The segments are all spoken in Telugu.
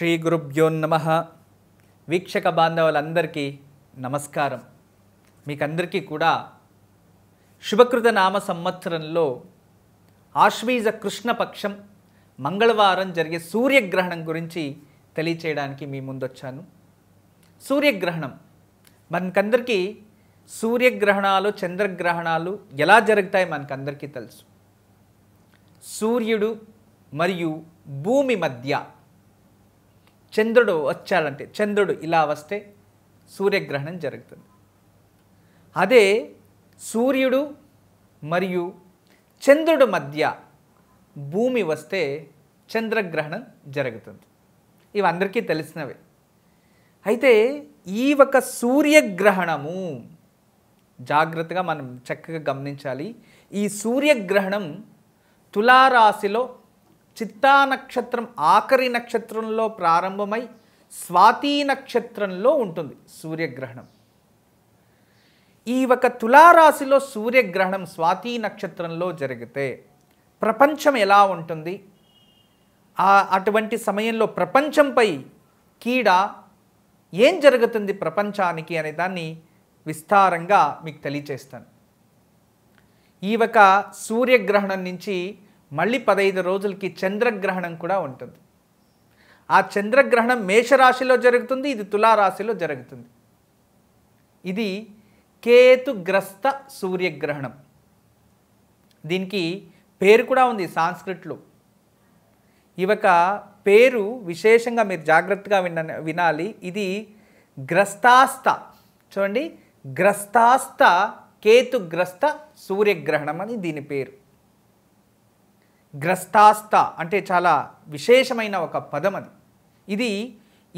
శ్రీ నమ వీక్షక బాంధవులందరికీ నమస్కారం మీకందరికీ కూడా శుభకృత నామ సంవత్సరంలో ఆశ్వీజ కృష్ణపక్షం మంగళవారం జరిగే సూర్యగ్రహణం గురించి తెలియచేయడానికి మీ ముందొచ్చాను సూర్యగ్రహణం మనకందరికీ సూర్యగ్రహణాలు చంద్రగ్రహణాలు ఎలా జరుగుతాయి మనకందరికీ తెలుసు సూర్యుడు మరియు భూమి మధ్య చంద్రుడు వచ్చాడంటే చంద్రుడు ఇలా వస్తే సూర్యగ్రహణం జరుగుతుంది అదే సూర్యుడు మరియు చంద్రుడు మధ్య భూమి వస్తే చంద్రగ్రహణం జరుగుతుంది ఇవి అందరికీ తెలిసినవే అయితే ఈ ఒక సూర్యగ్రహణము జాగ్రత్తగా మనం చక్కగా గమనించాలి ఈ సూర్యగ్రహణం తులారాశిలో చిత్తా నక్షత్రం ఆఖరి నక్షత్రంలో ప్రారంభమై స్వాతి నక్షత్రంలో ఉంటుంది సూర్యగ్రహణం ఈ ఒక తులారాశిలో సూర్యగ్రహణం స్వాతి నక్షత్రంలో జరిగితే ప్రపంచం ఎలా ఉంటుంది అటువంటి సమయంలో ప్రపంచంపై కీడ ఏం జరుగుతుంది ప్రపంచానికి అనే దాన్ని విస్తారంగా మీకు తెలియచేస్తాను ఈ ఒక సూర్యగ్రహణం నుంచి మళ్ళీ పదహైదు రోజులకి చంద్రగ్రహణం కూడా ఉంటుంది ఆ చంద్రగ్రహణం మేషరాశిలో జరుగుతుంది ఇది తులారాశిలో జరుగుతుంది ఇది కేతుగ్రస్త సూర్యగ్రహణం దీనికి పేరు కూడా ఉంది సాంస్కృట్లో ఇవక పేరు విశేషంగా మీరు జాగ్రత్తగా విన వినాలి ఇది గ్రస్తాస్త చూడండి గ్రస్తాస్త కేతుగ్రస్త సూర్యగ్రహణం అని దీని పేరు గ్రస్తాస్త అంటే చాలా విశేషమైన ఒక పదం అది ఇది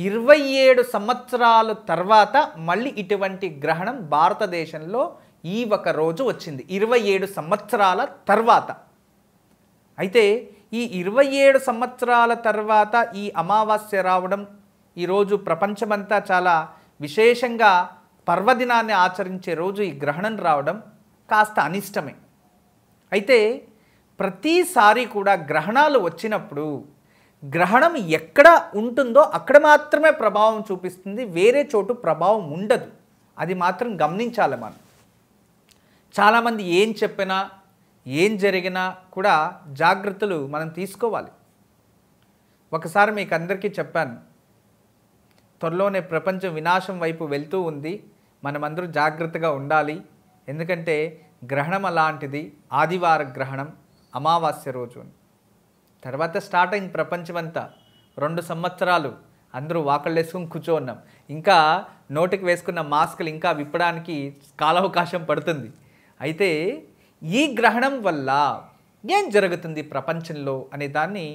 ఇరవై ఏడు సంవత్సరాలు తర్వాత మళ్ళీ ఇటువంటి గ్రహణం భారతదేశంలో ఈ ఒక రోజు వచ్చింది ఇరవై ఏడు సంవత్సరాల తర్వాత అయితే ఈ ఇరవై ఏడు సంవత్సరాల తర్వాత ఈ అమావాస్య రావడం ఈరోజు ప్రపంచమంతా చాలా విశేషంగా పర్వదినాన్ని ఆచరించే రోజు ఈ గ్రహణం రావడం కాస్త అనిష్టమే అయితే ప్రతిసారి కూడా గ్రహణాలు వచ్చినప్పుడు గ్రహణం ఎక్కడ ఉంటుందో అక్కడ మాత్రమే ప్రభావం చూపిస్తుంది వేరే చోటు ప్రభావం ఉండదు అది మాత్రం గమనించాలి మనం చాలామంది ఏం చెప్పినా ఏం జరిగినా కూడా జాగ్రత్తలు మనం తీసుకోవాలి ఒకసారి మీకు అందరికీ చెప్పాను త్వరలోనే ప్రపంచం వినాశం వైపు వెళ్తూ ఉంది మనమందరూ జాగ్రత్తగా ఉండాలి ఎందుకంటే గ్రహణం అలాంటిది ఆదివార గ్రహణం అమావాస్య రోజు అని తర్వాత స్టార్ట్ అయింది ప్రపంచమంతా రెండు సంవత్సరాలు అందరూ వాకళ్ళు వేసుకుని కూర్చో ఉన్నాం ఇంకా నోటికి వేసుకున్న మాస్కులు ఇంకా విప్పడానికి కాలావకాశం పడుతుంది అయితే ఈ గ్రహణం వల్ల ఏం జరుగుతుంది ప్రపంచంలో అనే దాన్ని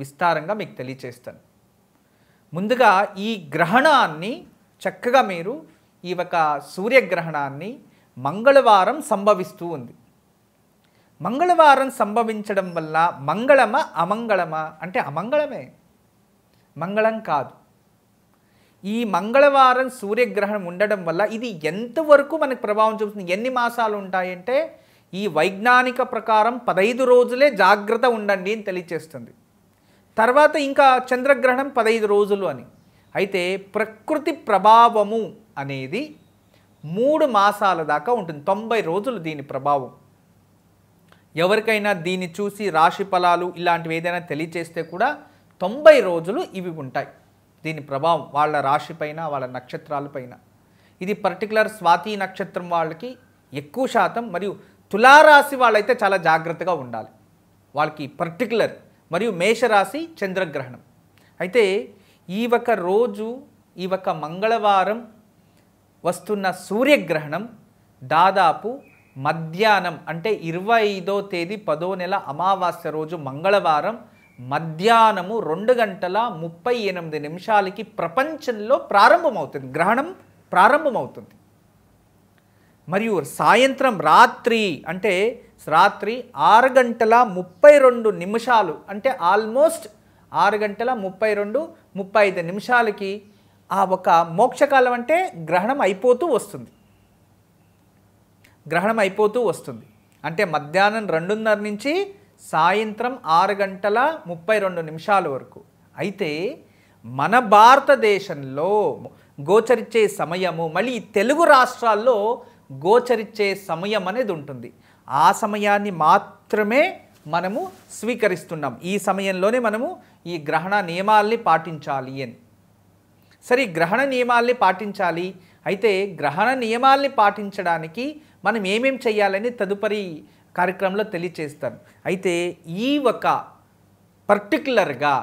విస్తారంగా మీకు తెలియచేస్తాను ముందుగా ఈ గ్రహణాన్ని చక్కగా మీరు ఈ ఒక సూర్యగ్రహణాన్ని మంగళవారం సంభవిస్తూ ఉంది మంగళవారం సంభవించడం వల్ల మంగళమా అమంగళమా అంటే అమంగళమే మంగళం కాదు ఈ మంగళవారం సూర్యగ్రహణం ఉండడం వల్ల ఇది ఎంతవరకు మనకు ప్రభావం చూపుతుంది ఎన్ని మాసాలు ఉంటాయంటే ఈ వైజ్ఞానిక ప్రకారం పదహైదు రోజులే జాగ్రత్త ఉండండి అని తెలియచేస్తుంది తర్వాత ఇంకా చంద్రగ్రహణం పదహైదు రోజులు అని అయితే ప్రకృతి ప్రభావము అనేది మూడు మాసాల దాకా ఉంటుంది తొంభై రోజులు దీని ప్రభావం ఎవరికైనా దీన్ని చూసి రాశి ఫలాలు ఇలాంటివి ఏదైనా తెలియచేస్తే కూడా తొంభై రోజులు ఇవి ఉంటాయి దీని ప్రభావం వాళ్ళ రాశిపైన వాళ్ళ నక్షత్రాలపైన ఇది పర్టికులర్ స్వాతి నక్షత్రం వాళ్ళకి ఎక్కువ శాతం మరియు తులారాశి వాళ్ళైతే చాలా జాగ్రత్తగా ఉండాలి వాళ్ళకి పర్టికులర్ మరియు మేషరాశి చంద్రగ్రహణం అయితే ఈ ఒక రోజు ఈ ఒక మంగళవారం వస్తున్న సూర్యగ్రహణం దాదాపు మధ్యాహ్నం అంటే ఇరవై ఐదో తేదీ పదో నెల అమావాస్య రోజు మంగళవారం మధ్యాహ్నము రెండు గంటల ముప్పై ఎనిమిది నిమిషాలకి ప్రపంచంలో ప్రారంభమవుతుంది గ్రహణం ప్రారంభమవుతుంది మరియు సాయంత్రం రాత్రి అంటే రాత్రి ఆరు గంటల ముప్పై రెండు నిమిషాలు అంటే ఆల్మోస్ట్ ఆరు గంటల ముప్పై రెండు ముప్పై ఐదు నిమిషాలకి ఆ ఒక మోక్షకాలం అంటే గ్రహణం అయిపోతూ వస్తుంది గ్రహణం అయిపోతూ వస్తుంది అంటే మధ్యాహ్నం రెండున్నర నుంచి సాయంత్రం ఆరు గంటల ముప్పై రెండు నిమిషాల వరకు అయితే మన భారతదేశంలో గోచరిచ్చే సమయము మళ్ళీ తెలుగు రాష్ట్రాల్లో గోచరిచ్చే సమయం అనేది ఉంటుంది ఆ సమయాన్ని మాత్రమే మనము స్వీకరిస్తున్నాం ఈ సమయంలోనే మనము ఈ గ్రహణ నియమాల్ని పాటించాలి అని సరే గ్రహణ నియమాల్ని పాటించాలి అయితే గ్రహణ నియమాల్ని పాటించడానికి మనం ఏమేం చేయాలని తదుపరి కార్యక్రమంలో తెలియచేస్తాను అయితే ఈ ఒక పర్టికులర్గా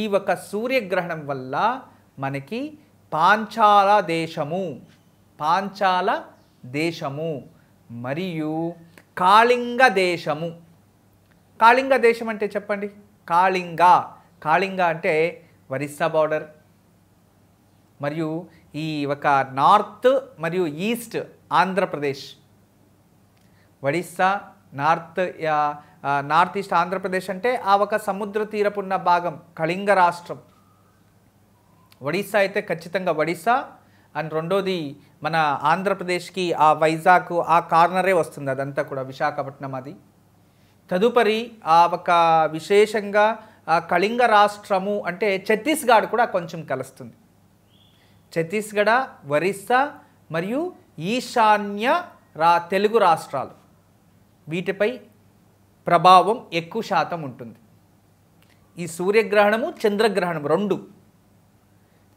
ఈ ఒక సూర్యగ్రహణం వల్ల మనకి పాంచాల దేశము పాంచాల దేశము మరియు కాళింగ దేశము కాళింగ దేశం అంటే చెప్పండి కాళింగ కాళింగ అంటే వరిస్సా బార్డర్ మరియు ఈ ఒక నార్త్ మరియు east Andhra Pradesh Odisha north north east Andhra Pradesh అంటే ఆ ఒక సముద్ర తీరపున్న భాగం కళింగ రాష్ట్రం ఒడిస్సా అయితే ఖచ్చితంగా ఒడిస్సా అండ్ రెండోది మన ఆంధ్రప్రదేశ్కి ఆ వైజాగ్ ఆ కార్నరే వస్తుంది అదంతా కూడా విశాఖపట్నం అది తదుపరి ఆ ఒక విశేషంగా కళింగ రాష్ట్రము అంటే ఛత్తీస్గఢ్ కూడా కొంచెం కలుస్తుంది ఛత్తీస్గఢ ఒరిస్సా మరియు ఈశాన్య రా తెలుగు రాష్ట్రాలు వీటిపై ప్రభావం ఎక్కువ శాతం ఉంటుంది ఈ సూర్యగ్రహణము చంద్రగ్రహణం రెండు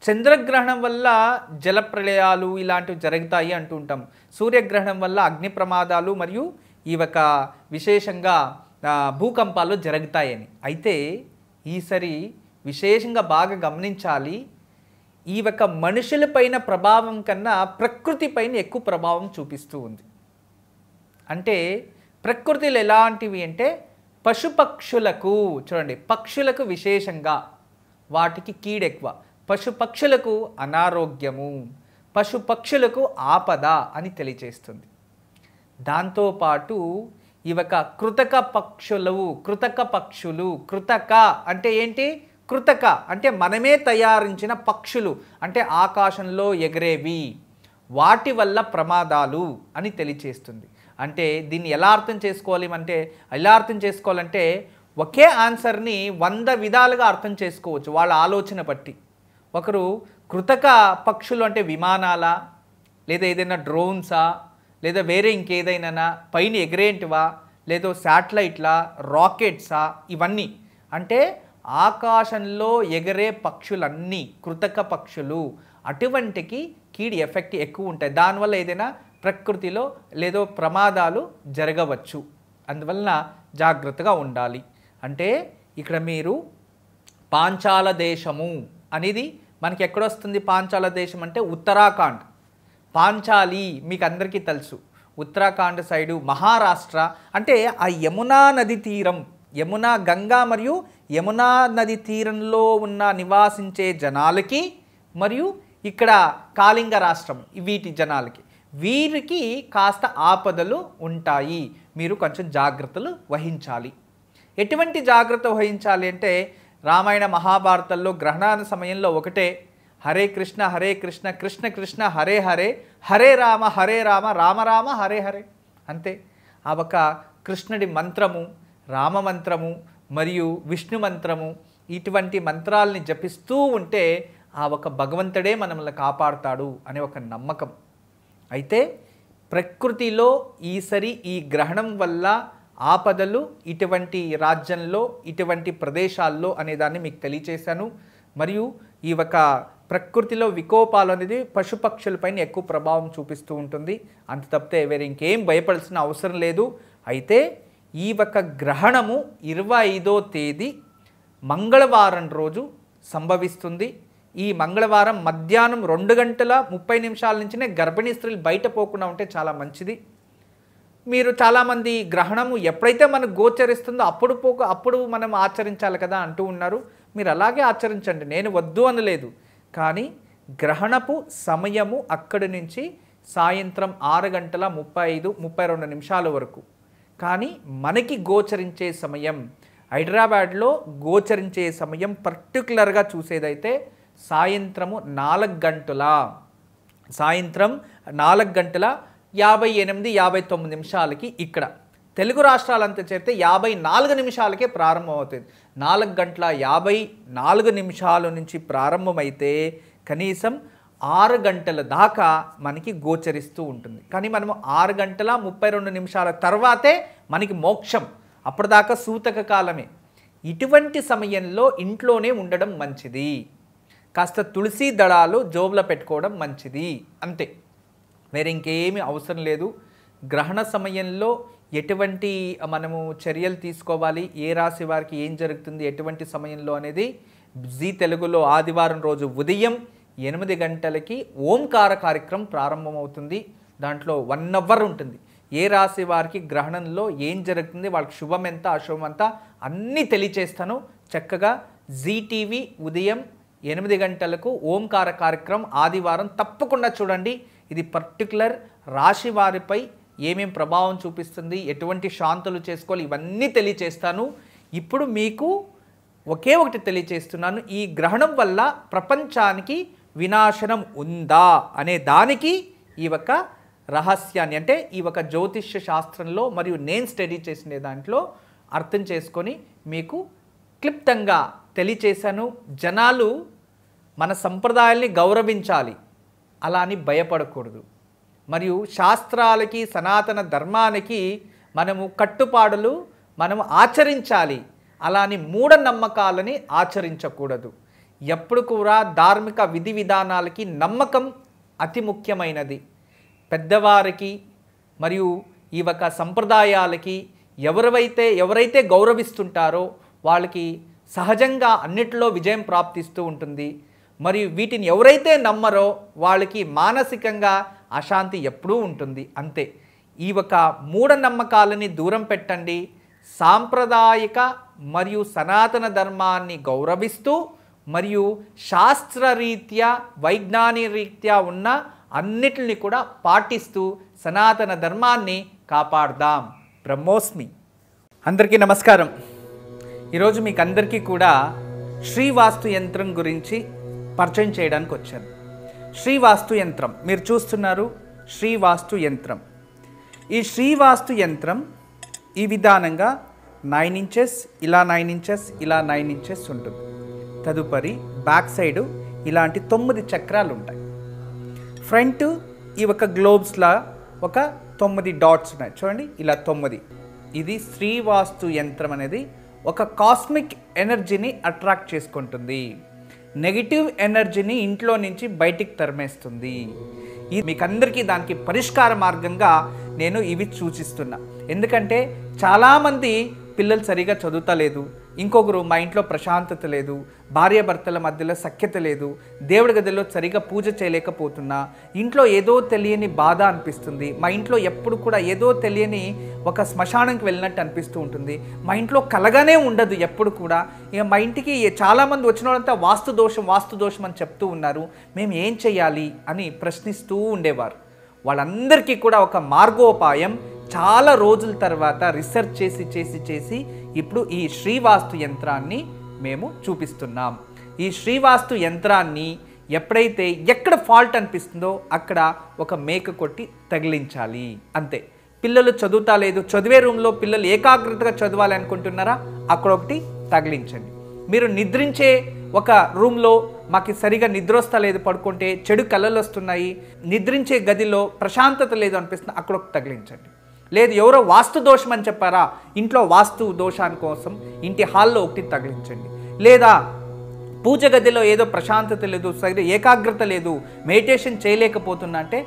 చంద్రగ్రహణం వల్ల ప్రళయాలు ఇలాంటివి జరుగుతాయి అంటూ ఉంటాం సూర్యగ్రహణం వల్ల అగ్ని ప్రమాదాలు మరియు ఈ ఒక విశేషంగా భూకంపాలు జరుగుతాయని అయితే ఈసారి విశేషంగా బాగా గమనించాలి ఈ యొక్క మనుషులపైన ప్రభావం కన్నా ప్రకృతిపైన ఎక్కువ ప్రభావం చూపిస్తూ ఉంది అంటే ప్రకృతిలో ఎలాంటివి అంటే పశుపక్షులకు చూడండి పక్షులకు విశేషంగా వాటికి కీడెక్కువ పశుపక్షులకు అనారోగ్యము పశుపక్షులకు ఆపద అని తెలియజేస్తుంది దాంతోపాటు ఇవక కృతక పక్షులవు కృతక పక్షులు కృతక అంటే ఏంటి కృతక అంటే మనమే తయారించిన పక్షులు అంటే ఆకాశంలో ఎగరేవి వాటి వల్ల ప్రమాదాలు అని తెలియచేస్తుంది అంటే దీన్ని ఎలా అర్థం చేసుకోవాలి అంటే ఎలా అర్థం చేసుకోవాలంటే ఒకే ఆన్సర్ని వంద విధాలుగా అర్థం చేసుకోవచ్చు వాళ్ళ ఆలోచన బట్టి ఒకరు కృతక పక్షులు అంటే విమానాల లేదా ఏదైనా డ్రోన్సా లేదా వేరే ఇంకేదైనా పైన ఎగరేంటివా లేదా శాటిలైట్లా రాకెట్సా ఇవన్నీ అంటే ఆకాశంలో ఎగరే పక్షులన్నీ కృతక పక్షులు అటువంటికి కీడి ఎఫెక్ట్ ఎక్కువ ఉంటాయి దానివల్ల ఏదైనా ప్రకృతిలో లేదో ప్రమాదాలు జరగవచ్చు అందువలన జాగ్రత్తగా ఉండాలి అంటే ఇక్కడ మీరు పాంచాల దేశము అనేది మనకి ఎక్కడొస్తుంది పాంచాల దేశం అంటే ఉత్తరాఖండ్ పాంచాలి మీకు అందరికీ తెలుసు ఉత్తరాఖండ్ సైడు మహారాష్ట్ర అంటే ఆ యమునా నది తీరం యమునా గంగా మరియు యమునా నది తీరంలో ఉన్న నివాసించే జనాలకి మరియు ఇక్కడ కాళింగ రాష్ట్రం వీటి జనాలకి వీరికి కాస్త ఆపదలు ఉంటాయి మీరు కొంచెం జాగ్రత్తలు వహించాలి ఎటువంటి జాగ్రత్త వహించాలి అంటే రామాయణ మహాభారతంలో గ్రహణాన సమయంలో ఒకటే హరే కృష్ణ హరే కృష్ణ కృష్ణ కృష్ణ హరే హరే హరే రామ హరే రామ రామ రామ హరే హరే అంతే ఆ ఒక కృష్ణుడి మంత్రము రామ మంత్రము మరియు విష్ణు మంత్రము ఇటువంటి మంత్రాలని జపిస్తూ ఉంటే ఆ ఒక భగవంతుడే మనల్ని కాపాడుతాడు అనే ఒక నమ్మకం అయితే ప్రకృతిలో ఈసరి ఈ గ్రహణం వల్ల ఆపదలు ఇటువంటి రాజ్యంలో ఇటువంటి ప్రదేశాల్లో అనేదాన్ని మీకు తెలియచేశాను మరియు ఈ ఒక ప్రకృతిలో వికోపాలు అనేది పశుపక్షులపైన ఎక్కువ ప్రభావం చూపిస్తూ ఉంటుంది అంత తప్పితే వేరే ఇంకేం భయపడాల్సిన అవసరం లేదు అయితే ఈ ఒక గ్రహణము ఇరవై ఐదో తేదీ మంగళవారం రోజు సంభవిస్తుంది ఈ మంగళవారం మధ్యాహ్నం రెండు గంటల ముప్పై నిమిషాల నుంచినే గర్భిణీ స్త్రీలు బయట పోకుండా ఉంటే చాలా మంచిది మీరు చాలామంది గ్రహణము ఎప్పుడైతే మనకు గోచరిస్తుందో అప్పుడు పోక అప్పుడు మనం ఆచరించాలి కదా అంటూ ఉన్నారు మీరు అలాగే ఆచరించండి నేను వద్దు అనలేదు కానీ గ్రహణపు సమయము అక్కడి నుంచి సాయంత్రం ఆరు గంటల ముప్పై ఐదు ముప్పై రెండు నిమిషాల వరకు కానీ మనకి గోచరించే సమయం హైదరాబాద్లో గోచరించే సమయం పర్టికులర్గా చూసేదైతే సాయంత్రము నాలుగు గంటల సాయంత్రం నాలుగు గంటల యాభై ఎనిమిది యాభై తొమ్మిది నిమిషాలకి ఇక్కడ తెలుగు రాష్ట్రాలంతా చేరితే యాభై నాలుగు నిమిషాలకే ప్రారంభమవుతుంది నాలుగు గంటల యాభై నాలుగు నిమిషాల నుంచి ప్రారంభమైతే కనీసం ఆరు గంటల దాకా మనకి గోచరిస్తూ ఉంటుంది కానీ మనము ఆరు గంటల ముప్పై రెండు నిమిషాల తర్వాతే మనకి మోక్షం అప్పటిదాకా సూతక కాలమే ఇటువంటి సమయంలో ఇంట్లోనే ఉండడం మంచిది కాస్త తులసి దళాలు జోబులో పెట్టుకోవడం మంచిది అంతే వేరే ఇంకేమీ అవసరం లేదు గ్రహణ సమయంలో ఎటువంటి మనము చర్యలు తీసుకోవాలి ఏ రాశి వారికి ఏం జరుగుతుంది ఎటువంటి సమయంలో అనేది జీ తెలుగులో ఆదివారం రోజు ఉదయం ఎనిమిది గంటలకి ఓంకార కార్యక్రమం ప్రారంభమవుతుంది దాంట్లో వన్ అవర్ ఉంటుంది ఏ రాశి వారికి గ్రహణంలో ఏం జరుగుతుంది వాళ్ళకి శుభం ఎంత అశుభం ఎంత అన్నీ తెలియచేస్తాను చక్కగా జీటీవీ ఉదయం ఎనిమిది గంటలకు ఓంకార కార్యక్రమం ఆదివారం తప్పకుండా చూడండి ఇది పర్టికులర్ రాశి వారిపై ఏమేం ప్రభావం చూపిస్తుంది ఎటువంటి శాంతులు చేసుకోవాలి ఇవన్నీ తెలియచేస్తాను ఇప్పుడు మీకు ఒకే ఒకటి తెలియచేస్తున్నాను ఈ గ్రహణం వల్ల ప్రపంచానికి వినాశనం ఉందా అనే దానికి ఈ ఒక రహస్యాన్ని అంటే ఈ ఒక జ్యోతిష్య శాస్త్రంలో మరియు నేను స్టడీ చేసిన దాంట్లో అర్థం చేసుకొని మీకు క్లిప్తంగా తెలియచేశాను జనాలు మన సంప్రదాయాల్ని గౌరవించాలి అలా అని భయపడకూడదు మరియు శాస్త్రాలకి సనాతన ధర్మానికి మనము కట్టుపాడులు మనము ఆచరించాలి అలాని మూఢనమ్మకాలని ఆచరించకూడదు ఎప్పుడు కూడా ధార్మిక విధి విధానాలకి నమ్మకం అతి ముఖ్యమైనది పెద్దవారికి మరియు ఈ ఒక సంప్రదాయాలకి ఎవరైతే ఎవరైతే గౌరవిస్తుంటారో వాళ్ళకి సహజంగా అన్నిటిలో విజయం ప్రాప్తిస్తూ ఉంటుంది మరియు వీటిని ఎవరైతే నమ్మరో వాళ్ళకి మానసికంగా అశాంతి ఎప్పుడూ ఉంటుంది అంతే ఈ ఒక మూఢనమ్మకాలని దూరం పెట్టండి సాంప్రదాయక మరియు సనాతన ధర్మాన్ని గౌరవిస్తూ మరియు శాస్త్రరీత్యా రీత్యా ఉన్న అన్నిటిని కూడా పాటిస్తూ సనాతన ధర్మాన్ని కాపాడదాం బ్రహ్మోస్మి అందరికీ నమస్కారం ఈరోజు మీకు అందరికీ కూడా శ్రీవాస్తు యంత్రం గురించి పరిచయం చేయడానికి వచ్చాను శ్రీవాస్తు యంత్రం మీరు చూస్తున్నారు శ్రీవాస్తు యంత్రం ఈ శ్రీవాస్తు యంత్రం ఈ విధానంగా నైన్ ఇంచెస్ ఇలా నైన్ ఇంచెస్ ఇలా నైన్ ఇంచెస్ ఉంటుంది తదుపరి బ్యాక్ సైడు ఇలాంటి తొమ్మిది చక్రాలు ఉంటాయి ఫ్రంట్ ఈ ఒక గ్లోబ్స్లా ఒక తొమ్మిది డాట్స్ ఉన్నాయి చూడండి ఇలా తొమ్మిది ఇది శ్రీవాస్తు యంత్రం అనేది ఒక కాస్మిక్ ఎనర్జీని అట్రాక్ట్ చేసుకుంటుంది నెగిటివ్ ఎనర్జీని ఇంట్లో నుంచి బయటికి తరిమేస్తుంది ఇది మీకందరికీ దానికి పరిష్కార మార్గంగా నేను ఇవి సూచిస్తున్నా ఎందుకంటే చాలామంది పిల్లలు సరిగా చదువుతలేదు ఇంకొకరు మా ఇంట్లో ప్రశాంతత లేదు భార్యాభర్తల మధ్యలో సఖ్యత లేదు దేవుడి గదిలో సరిగా పూజ చేయలేకపోతున్నా ఇంట్లో ఏదో తెలియని బాధ అనిపిస్తుంది మా ఇంట్లో ఎప్పుడు కూడా ఏదో తెలియని ఒక శ్మశానంకి వెళ్ళినట్టు అనిపిస్తూ ఉంటుంది మా ఇంట్లో కలగానే ఉండదు ఎప్పుడు కూడా ఇక మా ఇంటికి చాలామంది వచ్చిన వాళ్ళంతా వాస్తు దోషం వాస్తు దోషం అని చెప్తూ ఉన్నారు మేము ఏం చేయాలి అని ప్రశ్నిస్తూ ఉండేవారు వాళ్ళందరికీ కూడా ఒక మార్గోపాయం చాలా రోజుల తర్వాత రీసెర్చ్ చేసి చేసి చేసి ఇప్పుడు ఈ శ్రీవాస్తు యంత్రాన్ని మేము చూపిస్తున్నాం ఈ శ్రీవాస్తు యంత్రాన్ని ఎప్పుడైతే ఎక్కడ ఫాల్ట్ అనిపిస్తుందో అక్కడ ఒక మేక కొట్టి తగిలించాలి అంతే పిల్లలు చదువుతా లేదు చదివే రూమ్లో పిల్లలు ఏకాగ్రతగా చదవాలి అనుకుంటున్నారా అక్కడ ఒకటి తగిలించండి మీరు నిద్రించే ఒక రూమ్లో మాకు సరిగా నిద్ర వస్తా లేదు పడుకుంటే చెడు కళలు వస్తున్నాయి నిద్రించే గదిలో ప్రశాంతత లేదు అనిపిస్తుంది అక్కడ ఒకటి తగిలించండి లేదు ఎవరో వాస్తు దోషం అని చెప్పారా ఇంట్లో వాస్తు దోషాని కోసం ఇంటి హాల్లో ఒకటి తగిలించండి లేదా పూజ గదిలో ఏదో ప్రశాంతత లేదు సరి ఏకాగ్రత లేదు మెడిటేషన్ చేయలేకపోతున్నా అంటే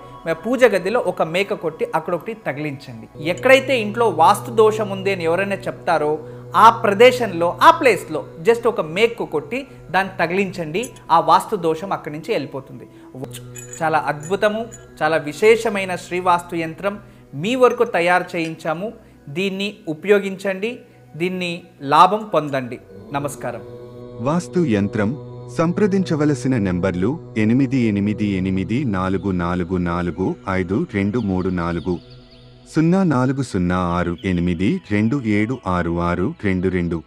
పూజ గదిలో ఒక మేక కొట్టి అక్కడొకటి తగిలించండి ఎక్కడైతే ఇంట్లో వాస్తు దోషం ఉంది అని ఎవరైనా చెప్తారో ఆ ప్రదేశంలో ఆ ప్లేస్లో జస్ట్ ఒక మేక్కు కొట్టి దాన్ని తగిలించండి ఆ వాస్తు దోషం అక్కడి నుంచి వెళ్ళిపోతుంది చాలా అద్భుతము చాలా విశేషమైన శ్రీవాస్తు యంత్రం మీ వరకు తయారు చేయించాము దీన్ని ఉపయోగించండి దీన్ని లాభం పొందండి నమస్కారం వాస్తు యంత్రం సంప్రదించవలసిన నెంబర్లు ఎనిమిది ఎనిమిది ఎనిమిది నాలుగు నాలుగు నాలుగు ఐదు రెండు మూడు నాలుగు సున్నా నాలుగు సున్నా ఆరు ఎనిమిది రెండు ఏడు ఆరు ఆరు రెండు రెండు